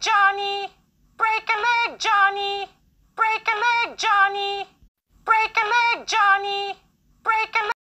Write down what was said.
John